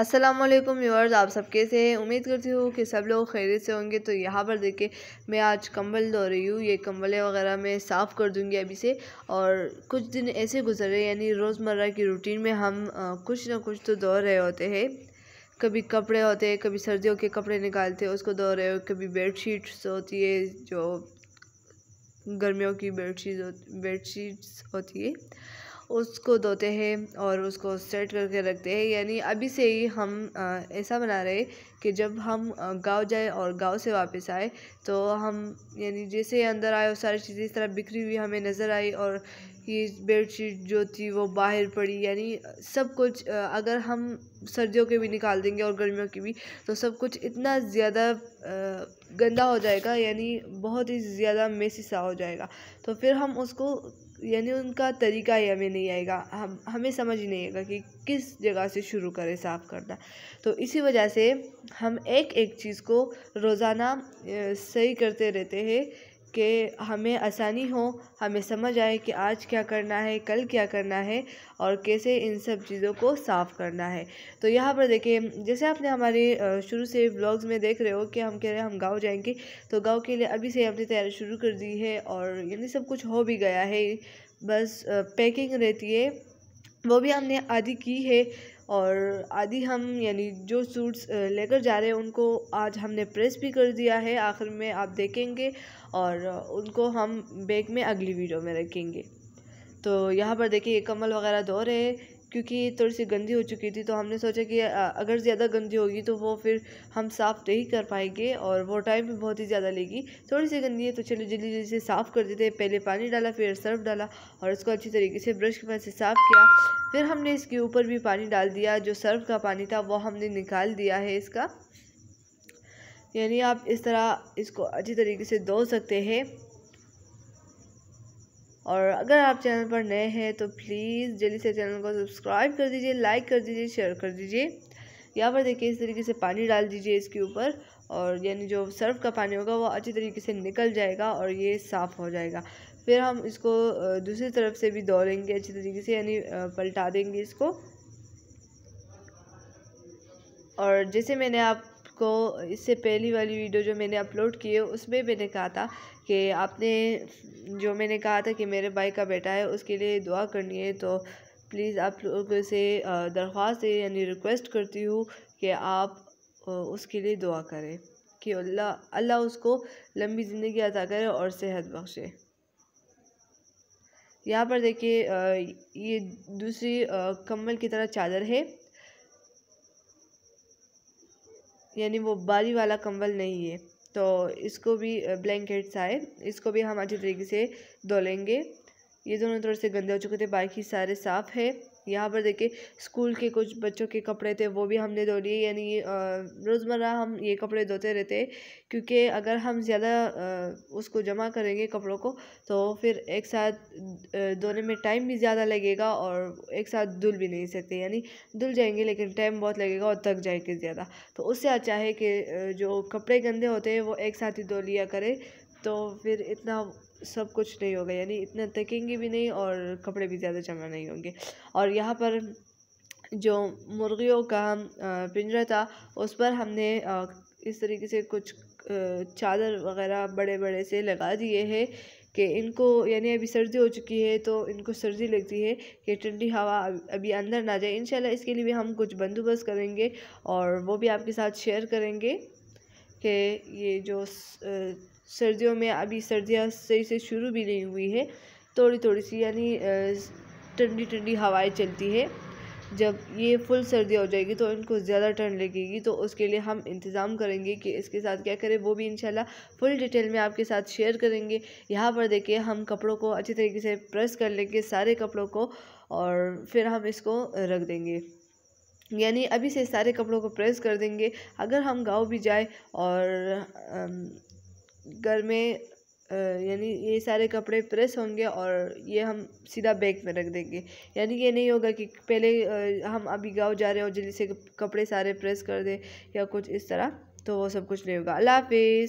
Aslam viewers आप सब कैसे हैं उम्मीद करती हूँ कि सब लोग खैरियत से होंगे तो यहाँ पर देखिए मैं आज कंबल धो रही हूँ ये कंबलें वगैरह मैं साफ़ कर दूँगी अभी से और कुछ दिन ऐसे गुजरे यानी रोज़मर्रा की रूटीन में हम आ, कुछ ना कुछ तो धो रहे होते हैं कभी कपड़े होते हैं कभी सर्दियों के कपड़े निकालते हैं उसको धो रहे हो कभी बेड शीट्स होती है जो गर्मियों की बेड शीट बेड शीट्स होती है उसको धोते हैं और उसको सेट करके रखते हैं यानी अभी से ही हम ऐसा बना रहे कि जब हम गांव जाए और गांव से वापस आए तो हम यानी जैसे अंदर आए और सारी चीज़ें इस तरह बिखरी हुई हमें नज़र आई और ये बेडशीट जो थी वो बाहर पड़ी यानी सब कुछ अगर हम सर्दियों के भी निकाल देंगे और गर्मियों के भी तो सब कुछ इतना ज़्यादा गंदा हो जाएगा यानी बहुत ही ज़्यादा मेसी सा हो जाएगा तो फिर हम उसको यानी उनका तरीका ही हमें नहीं आएगा हम हमें समझ नहीं आएगा कि किस जगह से शुरू करें साफ़ करना तो इसी वजह से हम एक एक चीज़ को रोज़ाना सही करते रहते हैं कि हमें आसानी हो हमें समझ आए कि आज क्या करना है कल क्या करना है और कैसे इन सब चीज़ों को साफ़ करना है तो यहाँ पर देखिए जैसे आपने हमारे शुरू से ब्लॉग्स में देख रहे हो कि हम कह रहे हैं हम गांव जाएंगे तो गांव के लिए अभी से हमने तैयारी शुरू कर दी है और यानी सब कुछ हो भी गया है बस पैकिंग रहती है वो भी हमने आधी की है और आदि हम यानी जो सूट्स लेकर जा रहे हैं उनको आज हमने प्रेस भी कर दिया है आखिर में आप देखेंगे और उनको हम बैग में अगली वीडियो में रखेंगे तो यहाँ पर देखिए कमल वगैरह धो रहे क्योंकि थोड़ी सी गंदी हो चुकी थी तो हमने सोचा कि अगर ज़्यादा गंदी होगी तो वो फिर हम साफ़ नहीं कर पाएंगे और वो टाइम भी बहुत ही ज़्यादा लेगी थोड़ी सी गंदी है तो चलो जल्दी जल्दी से साफ़ कर देते पहले पानी डाला फिर सर्फ डाला और उसको अच्छी तरीके से ब्रश के मदद से साफ़ किया फिर हमने इसके ऊपर भी पानी डाल दिया जो सर्फ का पानी था वो हमने निकाल दिया है इसका यानी आप इस तरह इसको अच्छी तरीके से धो सकते हैं और अगर आप चैनल पर नए हैं तो प्लीज़ जल्दी से चैनल को सब्सक्राइब कर दीजिए लाइक कर दीजिए शेयर कर दीजिए यहाँ पर देखिए इस तरीके से पानी डाल दीजिए इसके ऊपर और यानी जो सर्फ का पानी होगा वो अच्छी तरीके से निकल जाएगा और ये साफ़ हो जाएगा फिर हम इसको दूसरी तरफ से भी दौड़ेंगे अच्छी तरीके से यानी पलटा देंगे इसको और जैसे मैंने आप को इससे पहली वाली वीडियो जो मैंने अपलोड की है उसमें मैंने कहा था कि आपने जो मैंने कहा था कि मेरे भाई का बेटा है उसके लिए दुआ करनी है तो प्लीज़ आप लोगों से दरख्वास्त है यानी रिक्वेस्ट करती हूँ कि आप उसके लिए दुआ करें कि अल्लाह अल्लाह उसको लंबी ज़िंदगी अदा करे और सेहत बख्शे यहाँ पर देखिए ये दूसरी कम्बल की तरह चादर है यानी वो बारी वाला कंबल नहीं है तो इसको भी ब्लैंकेट्स आए इसको भी हम अच्छी तरीके से धो लेंगे ये दोनों थोड़े से गंदे हो चुके थे बाकी सारे साफ़ है यहाँ पर देखिए स्कूल के कुछ बच्चों के कपड़े थे वो भी हमने धो लिए यानी रोज़मर्रा हम ये कपड़े धोते रहते क्योंकि अगर हम ज़्यादा उसको जमा करेंगे कपड़ों को तो फिर एक साथ धोने में टाइम भी ज़्यादा लगेगा और एक साथ धुल भी नहीं सकते यानी धुल जाएंगे लेकिन टाइम बहुत लगेगा और थक जाएंगे ज़्यादा तो उससे अच्छा है कि जो कपड़े गंदे होते हैं वो एक साथ ही धो लिया करें तो फिर इतना सब कुछ नहीं होगा यानी इतना तकेंगे भी नहीं और कपड़े भी ज़्यादा जमा नहीं होंगे और यहाँ पर जो मुर्गियों का पिंजरा था उस पर हमने इस तरीके से कुछ चादर वगैरह बड़े बड़े से लगा दिए हैं कि इनको यानी अभी सर्दी हो चुकी है तो इनको सर्दी लगती है कि ठंडी हवा अभी अंदर ना जाए इन इसके लिए भी हम कुछ बंदोबस्त करेंगे और वो भी आपके साथ शेयर करेंगे के ये जो सर्दियों में अभी सर्दियाँ सही से शुरू भी नहीं हुई है थोड़ी थोड़ी सी यानी ठंडी ठंडी हवाएं चलती है जब ये फुल सर्दी हो जाएगी तो इनको ज़्यादा ठंड लगेगी तो उसके लिए हम इंतज़ाम करेंगे कि इसके साथ क्या करें वो भी इंशाल्लाह फुल डिटेल में आपके साथ शेयर करेंगे यहाँ पर देखिए हम कपड़ों को अच्छी तरीके से प्रेस कर लेंगे सारे कपड़ों को और फिर हम इसको रख देंगे यानी अभी से सारे कपड़ों को प्रेस कर देंगे अगर हम गाँव भी जाए और घर में यानी ये सारे कपड़े प्रेस होंगे और ये हम सीधा बैग में रख देंगे यानी ये नहीं होगा कि पहले हम अभी गाँव जा रहे हो जल्दी से कपड़े सारे प्रेस कर दें या कुछ इस तरह तो वो सब कुछ नहीं होगा अल्लाह हाफि